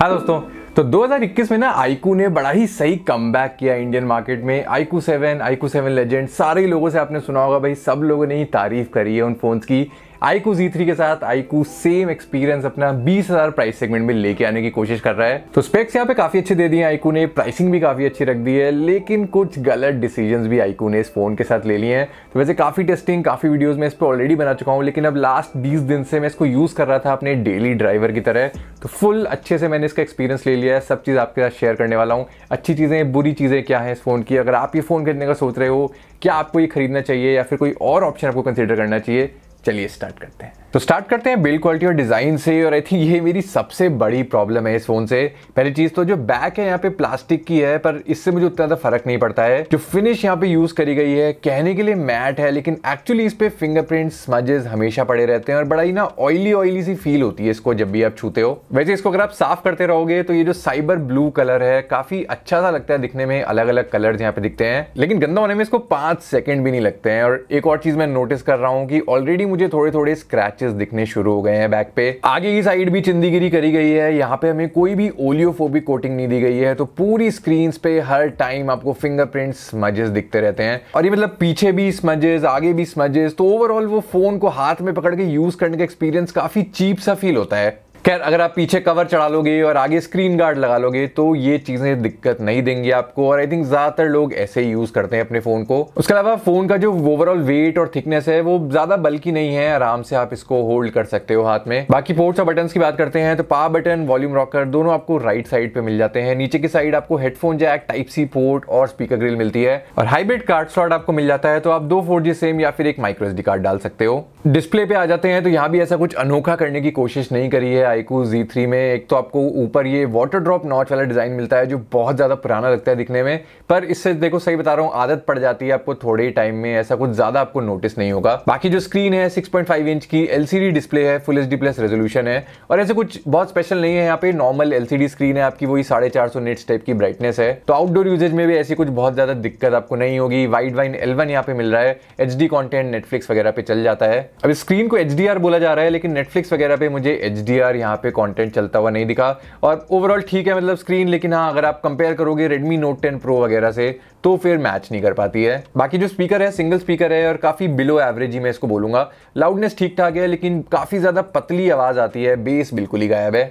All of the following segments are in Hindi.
हाँ दोस्तों तो 2021 में ना आईकू ने बड़ा ही सही कम किया इंडियन मार्केट में iQOO seven iQOO seven legend सारे लोगों से आपने सुना होगा भाई सब लोगों ने ही तारीफ करी है उन फोन्स की आईकू जी थ्री के साथ आईकू सेम एक्सपीरियंस अपना बीस हज़ार प्राइस सेगमेंट में लेके आने की कोशिश कर रहा है तो स्पेक्स यहाँ पे काफी अच्छे दे दिए आईकू ने प्राइसिंग भी काफी अच्छी रख दी है लेकिन कुछ गलत डिसीजन भी आईकू ने इस फोन के साथ ले लिए हैं तो वैसे काफी टेस्टिंग काफी वीडियोज में इस पर ऑलरेडी बना चुका हूँ लेकिन अब लास्ट बीस दिन से मैं इसको यूज कर रहा था अपने डेली ड्राइवर की तरह तो फुल अच्छे से मैंने इसका एक्सपीरियंस ले लिया है सब चीज़ आपके साथ शेयर करने वाला हूँ अच्छी चीज़ें बुरी चीज़ें क्या है इस फोन की अगर आप ये फोन खरीदने का सोच रहे हो क्या आपको ये खरीदना चाहिए या फिर कोई और ऑप्शन आपको कंसिडर करना चाहिए चलिए स्टार्ट करते हैं तो स्टार्ट करते हैं बिल्ड क्वालिटी और डिज़ाइन से और आई थिंक ये मेरी सबसे बड़ी प्रॉब्लम है इस फ़ोन से पहली चीज़ तो जो बैक है यहाँ पे प्लास्टिक की है पर इससे मुझे उतना ज़्यादा फर्क नहीं पड़ता है जो फिनिश यहाँ पे यूज़ करी गई है कहने के लिए मैट है लेकिन एक्चुअली इस पर फिंगरप्रिंट स्मजेस हमेशा पड़े रहते हैं और बड़ा ही ना ऑयली ऑयली सी फील होती है इसको जब भी आप छूते हो वैसे इसको अगर आप साफ करते रहोगे तो ये जो साइबर ब्लू कलर है काफ़ी अच्छा सा लगता है दिखने में अलग अलग कलर यहाँ पे दिखते हैं लेकिन गंदा होने में इसको पाँच सेकेंड भी नहीं लगते हैं और एक और चीज़ मैं नोटिस कर रहा हूँ कि ऑलरेडी मुझे थोड़े थोड़े स्क्रैचेस दिखने शुरू हो गए हैं बैक पे आगे की साइड भी चिंदीगिरी करी गई है यहाँ पे हमें कोई भी ओलियोफोबिक कोटिंग नहीं दी गई है तो पूरी स्क्रीन पे हर टाइम आपको फिंगरप्रिंट स्मजेस दिखते रहते हैं और ये मतलब पीछे भी स्मजेस आगे भी स्मजेस तो ओवरऑल वो फोन को हाथ में पकड़ के यूज करने का एक्सपीरियंस काफी चीप सा फील होता है खैर अगर आप पीछे कवर चढ़ा लोगे और आगे स्क्रीन गार्ड लगा लोगे तो ये चीज़ें दिक्कत नहीं देंगी आपको और आई थिंक ज़्यादातर लोग ऐसे ही यूज़ करते हैं अपने फ़ोन को उसके अलावा फ़ोन का जो ओवरऑल वेट और थिकनेस है वो ज़्यादा बल्कि नहीं है आराम से आप इसको होल्ड कर सकते हो हाथ में बाकी पोर्ट्स और बटन की बात करते हैं तो पा बटन वॉल्यूम रॉकर दोनों आपको राइट साइड पर मिल जाते हैं नीचे की साइड आपको headphone jack type C port और स्पीकर ग्रिल मिलती है और हाइब्रिड कार्ड स्लॉट आपको मिल जाता है तो आप दो फोर सेम या फिर एक माइक्रो कार्ड डाल सकते हो डिस्प्ले पे आ जाते हैं तो यहाँ भी ऐसा कुछ अनोखा करने की कोशिश नहीं करी है आईकू जी थ्री में एक तो आपको ऊपर ये वाटर ड्रॉप नॉच वाला डिज़ाइन मिलता है जो बहुत ज़्यादा पुराना लगता है दिखने में पर इससे देखो सही बता रहा हूँ आदत पड़ जाती है आपको थोड़े ही टाइम में ऐसा कुछ ज़्यादा आपको नोटिस नहीं होगा बाकी जो स्क्रीन है 6.5 इंच की एल डिस्प्ले है फुल एच प्लस रेजोल्यूशन है और ऐसे कुछ बहुत स्पेशल नहीं है यहाँ पे नॉर्मल एल स्क्रीन है आपकी वही साढ़े चार टाइप की ब्राइटनेस है तो आउटडोर यूजेज में भी ऐसी कुछ बहुत ज़्यादा दिक्कत आपको नहीं होगी वाइड वाइन एल वन यहाँ पे मिल रहा है एच डी कॉन्टेंट नेटफ्लिक्स वगैरह पे चल जाता है अब स्क्रीन को एच बोला जा रहा है लेकिन नेटफ्लिक्स वगैरह पे मुझे एच यहाँ पे कंटेंट चलता हुआ नहीं दिखा और ओवरऑल ठीक है मतलब स्क्रीन लेकिन हाँ अगर आप कंपेयर करोगे रेडमी नोट टेन प्रो वगैरह से तो फिर मैच नहीं कर पाती है बाकी जो स्पीकर है सिंगल स्पीकर है और काफ़ी बिलो एवरेज ही मैं इसको बोलूंगा लाउडनेस ठीक ठाक है लेकिन काफ़ी ज़्यादा पतली आवाज़ आती है बेस बिल्कुल ही गायब है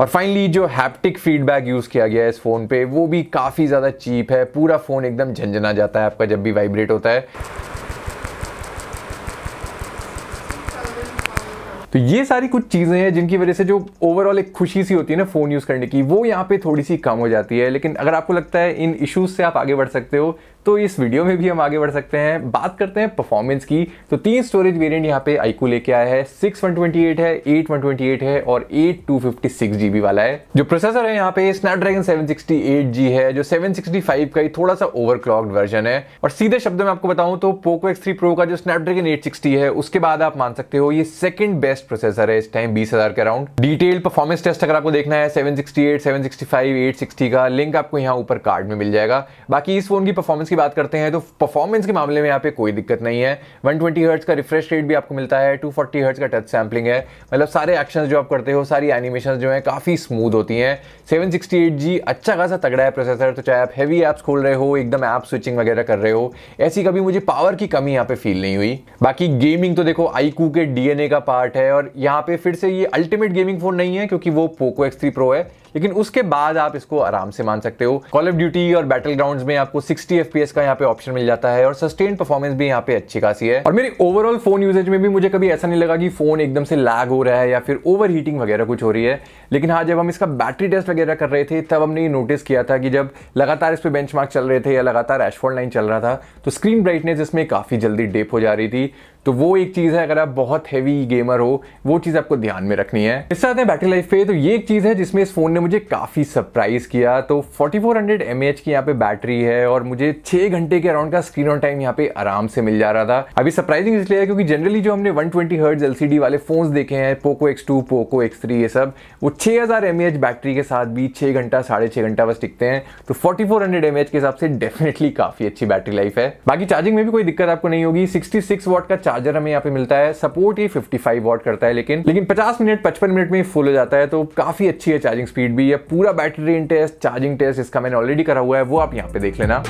और फाइनली जो हैप्टिक फीडबैक यूज़ किया गया है इस फ़ोन पे वो भी काफ़ी ज़्यादा चीप है पूरा फ़ोन एकदम झंझना जाता है आपका जब भी वाइब्रेट होता है तो ये सारी कुछ चीज़ें हैं जिनकी वजह से जो ओवरऑल एक खुशी सी होती है ना फ़ोन यूज़ करने की वो यहाँ पे थोड़ी सी कम हो जाती है लेकिन अगर आपको लगता है इन इश्यूज़ से आप आगे बढ़ सकते हो तो इस वीडियो में भी हम आगे बढ़ सकते हैं बात करते हैं परफॉर्मेंस की तो तीन स्टोरेज वेरिएंट यहाँ पे आईकू लेके आया है सिक्स वन ट्वेंटी एट है एट वन ट्वेंटी एट है और eight two fifty six G B वाला है जो प्रोसेसर है यहाँ पे Snapdragon seven sixty eight G है जो सेवन सिक्सटी फाइव का ही थोड़ा सा ओवरक्लॉक्ड वर्जन है और सीधे शब्दों में आपको बताऊं तो पोको एक्स थ्री प्रो का जो स्नैपड्रैगन एट सिक्सटी है उसके बाद आप मान सकते हो ये सेकंड बेस्ट प्रोसेसर है इस टाइम बीस हजार के अराउंड डिटेल परफॉर्मेंस टेस्ट अगर आपको देखना है seven sixty eight seven sixty five eight sixty का लिंक आपको यहाँ ऊपर कार्ड में मिल जाएगा बाकी इस फोन की परफॉर्मेंस की बात करते हैं तो परफॉर्मेंस के मामले में यहाँ पे कोई दिक्कत नहीं है 120 ट्वेंटी हर्ट्स का रिफ्रेश रेट भी आपको मिलता है 240 फोर्टी हर्ट्स का टच सैम्पलिंग है मतलब सारे एक्शन जो आप करते हो सारी एनिमेशन जो है काफ़ी स्मूथ होती हैं सेवन सिक्सटी अच्छा खासा तगड़ा है प्रोसेसर तो चाहे आप हैवी ऐप्स खोल रहे हो एकदम ऐप स्विचिंग वगैरह कर रहे हो ऐसी कभी मुझे पावर की कमी यहाँ पे फील नहीं हुई बाकी गेमिंग तो देखो आईकू के डीएनए का पार्ट है और यहाँ पे फिर से ये अल्टीमेट गेमिंग फोन नहीं है क्योंकि वो पोको एक्स थ्री प्रो है लेकिन उसके बाद आप इसको आराम से मान सकते हो कॉल ऑफ ड्यूटी और बैटल ग्राउंड में आपको सिक्सटी एफ का यहाँ पे ऑप्शन मिल जाता है और सस्टेन परफॉर्मेंस भी यहाँ पे अच्छी खासी है और मेरी ओवरऑल फोन यूजेज में भी मुझे कभी ऐसा नहीं लगा कि फोन एकदम से लैग हो रहा है या फिर ओवर हीटिंग वगैरह कुछ हो रही है लेकिन हाँ जब हम इसका बैटरी टेस्ट वगैरह कर रहे थे तब हमने ये नोटिस किया था कि जब लगातार इस पर बेंच चल रहे थे या लगातार एशफोल्ड लाइन चल रहा था तो स्क्रीन ब्राइटनेस इसमें काफ़ी जल्दी डेप हो जा रही थी तो वो एक चीज़ है अगर आप बहुत हैवी गेमर हो वो चीज़ आपको ध्यान में रखनी है इस साथ बैटरी लाइफ पे तो ये एक चीज़ है जिसमें इस फ़ोन ने मुझे काफ़ी सरप्राइज़ किया तो 4400 फोर की यहाँ पे बैटरी है और मुझे छह घंटे के अराउंड का स्क्रीन ऑन टाइम यहाँ पे आराम से मिल जा रहा था अभी सरप्राइजिंग इसलिए है क्योंकि जनरली जो हमने वन ट्वेंटी हर्ट्ज एलसीडी वाले फोन देखे हैं Poco X two Poco X three ये सब वो छह हज़ार बैटरी के साथ भी छह घंटा साढ़े छह घंटा बस टिकते हैं तो फोर्टी फोर के हिसाब से डेफिनेटली काफ़ी अच्छी बैटरी लाइफ है बाकी चार्जिंग में भी कोई दिक्कत आपको नहीं होगी सिक्सटी सिक्स वॉट का चार्जर हमें यहाँ पे मिलता है सपोर्ट ये 55 वॉट करता है लेकिन लेकिन 50 मिनट 55 मिनट में फुल हो जाता है तो काफी अच्छी है चार्जिंग स्पीड भी है पूरा बैटरी टेस्ट चार्जिंग टेस्ट इसका मैंने ऑलरेडी करा हुआ है वो आप यहाँ पे देख लेना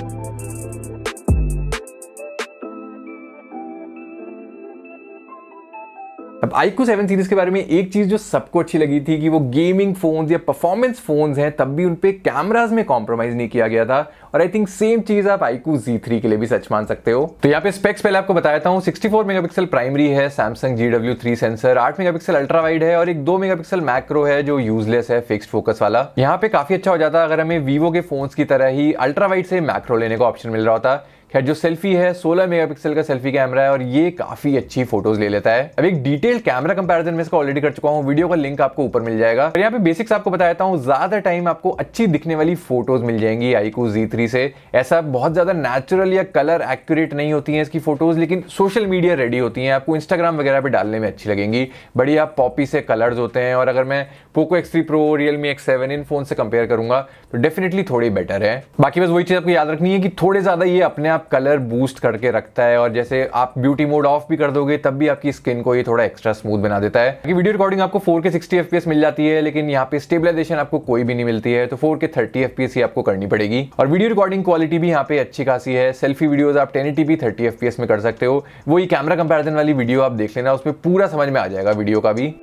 आईको सेवन सीरीज के बारे में एक चीज जो सबको अच्छी लगी थी कि वो गेमिंग फोन या परफॉर्मेंस फोन हैं तब भी उनपे कैमराज में कॉम्प्रोमाइज नहीं किया गया था और आई थिंक सेम चीज आप आईक्यू जी थ्री के लिए भी सच मान सकते हो तो यहाँ पे स्पेक्स पहले आपको बताया था सिक्सटी फोर मेगापिक्सल प्राइमरी है Samsung G W three sensor आठ मेगापिक्सल अल्ट्रा वाइड है और एक दो मेगापिक्सल मैक्रो है जो यूजलेस है फिक्स्ड फोकस वाला यहाँ पे काफी अच्छा हो जाता अगर हमें वीवो के फोन्स की तरह ही अल्ट्रा वाइड से मैक्रो लेने का ऑप्शन मिल रहा होता खैर जो सेल्फी है 16 मेगापिक्सल का सेल्फी कैमरा है और ये काफी अच्छी फोटोज ले लेता है अब एक डिटेल कैमरा कंपैरिजन में इसका ऑलरेडी कर चुका हूँ वीडियो का लिंक आपको ऊपर मिल जाएगा और यहाँ पे बेसिक्स आपको बताता हूँ ज्यादा टाइम आपको अच्छी दिखने वाली फोटोज मिल जाएंगी आईकू जी से ऐसा बहुत ज्यादा नेचुरल या कलर एक्यूरेट नहीं होती है इसकी फोटोज लेकिन सोशल मीडिया रेडी होती है आपको इंस्टाग्राम वगैरह पर डालने में अच्छी लगेंगी बढ़िया पॉपी से कलर्स होते हैं और अगर मैं Poco X three Pro Realme X seven इन फोन से कंपेयर करूंगा तो डेफिनेटली थोड़ी बेटर है बाकी बस वही चीज आपको याद रखनी है कि थोड़े ज्यादा ये अपने आप अपना कलर बूस्ट करके रखता है और जैसे आप ब्यूटी मोड ऑफ भी कर दोगे तब भी आपकी स्किन को ये थोड़ा एक्स्ट्रा स्मूथ बना देता है कि वीडियो रिकॉर्डिंग आपको फोर के सिक्सटी मिल जाती है लेकिन यहाँ पे स्टेबलाइजेशन आपको कोई भी नहीं मिलती है तो फोर के थर्टी एफ ही आपको करनी पड़ेगी और वीडियो रिकॉर्डिंग क्वालिटी भी यहाँ पे अच्छी खासी है सेल्फी वीडियोज आप टेन टी पी थर्टी में कर सकते हो वही कैमरा कंपेरिजन वाली वीडियो आप देख लेना उसमें पूरा समझ में आ जाएगा वीडियो का भी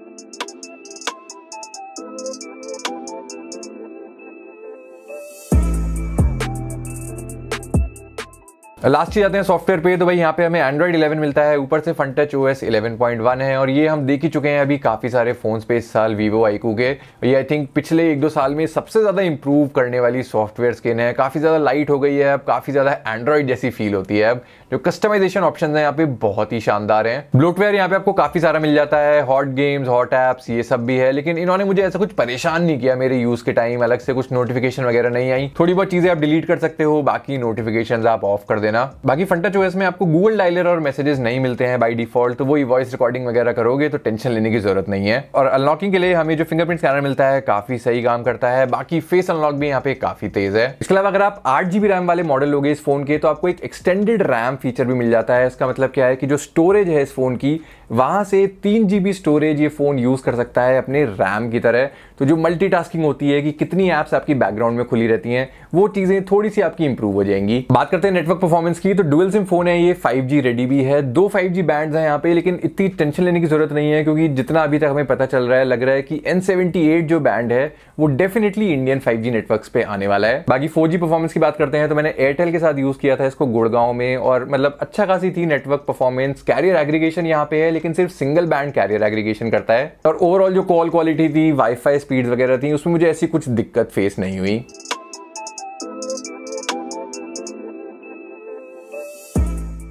लास्ट चीज आते हैं सॉफ्टवेयर पे तो भाई यहाँ पे हमें एंड्रॉइड 11 मिलता है ऊपर से फन टच ओ एस है और ये हम देख ही चुके हैं अभी काफ़ी सारे फ़ोन्स पे इस साल वीवो आईकू के ये आई थिंक पिछले एक दो साल में सबसे ज़्यादा इंप्रूव करने वाली सॉफ्टवेयर स्किन है काफ़ी ज़्यादा लाइट हो गई है अब काफ़ी ज़्यादा एंड्रॉइड जैसी फील होती है अब जो कस्टमाइजेशन ऑप्शन है यहाँ पे बहुत ही शानदार है ब्लूटवेयर यहाँ पे आपको काफी सारा मिल जाता है हॉट गेम्स हॉट एप्स ये सब भी है लेकिन इन्होंने मुझे ऐसा कुछ परेशान नहीं किया मेरे यूज के टाइम अलग से कुछ नोटिफिकेशन वगैरह नहीं आई थोड़ी बहुत चीजें आप डिलीट कर सकते हो बाकी नोटिफिकेशन आप ऑफ कर देना बाकी फंटा चोस में आपको गूगल डायलर और मैसेजेस नहीं मिलते हैं बाई डिफॉल्ट तो वही वॉइस रिकॉर्डिंग वगैरह करोगे तो टेंशन लेने की जरूरत नहीं है और अनलॉकिंग के लिए हमें जो फिंगरप्रिंट स्कैनर मिलता है काफी सही काम करता है बाकी फेस अनलॉक भी यहाँ पे काफी तेज है इसके अलावा अगर आप आठ जीबी रैम वाले मॉडल लोगे इस फोन के तो आपको एक एक्सटेंडेड रैम फीचर भी मिल जाता है इसका मतलब क्या है कि जो स्टोरेज है इस फ़ोन की वहाँ से तीन जी बी स्टोरेज ये फ़ोन यूज़ कर सकता है अपने रैम की तरह तो जो मल्टीटास्किंग होती है कि कितनी ऐप्स आपकी बैकग्राउंड में खुली रहती हैं वो चीज़ें थोड़ी सी आपकी इंप्रूव हो जाएंगी बात करते हैं नेटवर्क परफॉर्मेंस की तो डुअल सिम फोन है ये 5G रेडी भी है दो 5G बैंड हैं यहाँ पे लेकिन इतनी टेंशन लेने की जरूरत नहीं है क्योंकि जितना अभी तक हमें पता चल रहा है लग रहा है कि एन जो बैंड है वो डेफिनेटली इंडियन फाइव जी पे आने वाला है बाकी जी परफॉर्मेंस की बात करते हैं तो मैंने एयरटेल के साथ यूज़ किया था इसको गुड़गांव में और मतलब अच्छा खासी थी नेटवर्क परफॉर्मेंस कैरियर एग्रीगेशन यहाँ पे है लेकिन सिर्फ सिंगल बैंड कैरियर एग्रीगेशन करता है और ओवरऑल जो कॉल क्वालिटी थी वाईफाई स्पीड्स वगैरह थी उसमें मुझे ऐसी कुछ दिक्कत फेस नहीं हुई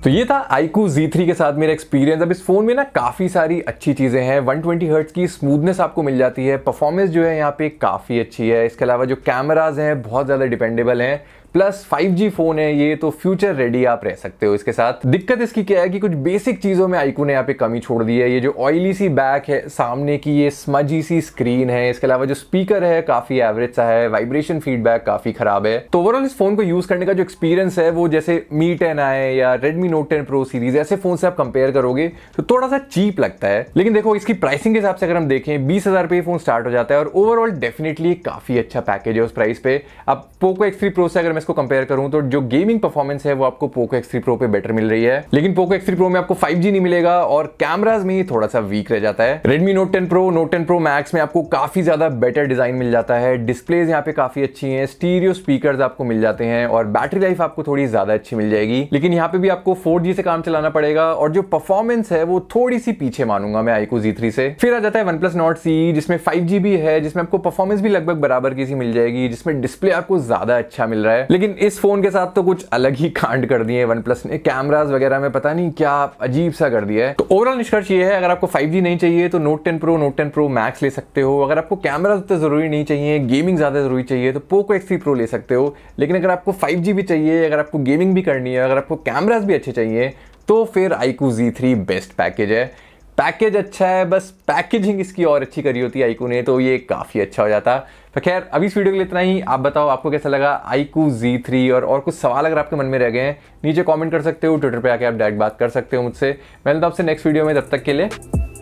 तो ये था आईकू Z3 के साथ मेरा एक्सपीरियंस अब इस फ़ोन में ना काफ़ी सारी अच्छी चीज़ें हैं 120 ट्वेंटी हर्ट्स की स्मूथनेस आपको मिल जाती है परफॉर्मेंस जो है यहाँ पे काफ़ी अच्छी है इसके अलावा जो कैमराज हैं बहुत ज़्यादा डिपेंडेबल हैं प्लस 5G फोन है ये तो फ्यूचर रेडी आप रह सकते हो इसके साथ दिक्कत इसकी क्या है कि कुछ बेसिक चीज़ों में आईकू ने यहाँ पे कमी छोड़ दी है ये जो ऑयली सी बैक है सामने की ये स्मजी सी स्क्रीन है इसके अलावा जो स्पीकर है काफ़ी एवरेज सा है वाइब्रेशन फीडबैक काफ़ी खराब है तो ओवरऑल इस फोन को यूज़ करने का जो एक्सपीरियंस है वो जैसे मी टेन आए या Redmi Note ten Pro series ऐसे फोन से आप कंपेयर करोगे तो थोड़ा सा चीप लगता है लेकिन देखो इसकी प्राइसिंग के हिसाब से अगर हम देखें बीस हज़ार रुपये फोन स्टार्ट हो जाता है और ओवरऑल डेफिनेटली काफ़ी अच्छा पैकेज है उस प्राइस पे अब पोको एक्स थ्री प्रो से अगर मैं को कंपेयर करूं तो जो गेमिंग परफॉर्मेंस है वो आपको पोको एक्स थ्री प्रो पे बेटर मिल रही है लेकिन पोको एक्स थ्री प्रो में आपको फाइव नहीं मिलेगा और कैमराज में ही थोड़ा सा वीक रह जाता है Redmi Note ten Pro Note ten Pro Max में आपको काफी ज्यादा बेटर डिजाइन मिल जाता है डिस्प्लेज यहाँ पे काफी अच्छी है स्टीरियो स्पीकर आपको मिल जाते हैं और बैटरी लाइफ आपको थोड़ी ज्यादा अच्छी मिल जाएगी लेकिन यहाँ पे भी आपको फोर से काम चलाना पड़ेगा और जो परफॉर्मेंस है वो थोड़ी सी पीछे मानूंगा मैं आईको जी थ्री से फिर आ जाता है वन प्लस नॉट सी जिसमें फाइव जी भी है जिसमें आपको परफॉर्मेंस भी लगभग बराबर की सी मिल जाएगी जिसमें डिस्प्ले आपको ज्यादा अच्छा मिल रहा है लेकिन इस फोन के साथ तो कुछ अलग ही कांड कर दिए वन प्लस ने कैमराज वगैरह में पता नहीं क्या अजीब सा कर दिया है तो ओवरऑल निष्कर्ष ये है अगर आपको 5G नहीं चाहिए तो Note ten Pro Note ten Pro Max ले सकते हो अगर आपको कैमराज उतना जरूरी नहीं चाहिए गेमिंग ज्यादा जरूरी चाहिए तो पोको एक्स प्रो ले सकते हो लेकिन अगर आपको फाइव भी चाहिए अगर आपको गेमिंग भी करनी है अगर आपको कैमराज भी अच्छे चाहिए तो फिर iQOO Z three best package है पैकेज अच्छा है बस पैकेजिंग इसकी और अच्छी करी होती है आईकू ने तो ये काफ़ी अच्छा हो जाता तो खैर अभी इस वीडियो के लिए इतना ही आप बताओ आपको कैसा लगा आईकू जी थ्री और और कुछ सवाल अगर आपके मन में रह गए हैं नीचे कमेंट कर सकते हो ट्विटर पे आके आप डायरेक्ट बात कर सकते हो मुझसे मैं तो आपसे नेक्स्ट वीडियो में तब तक के लिए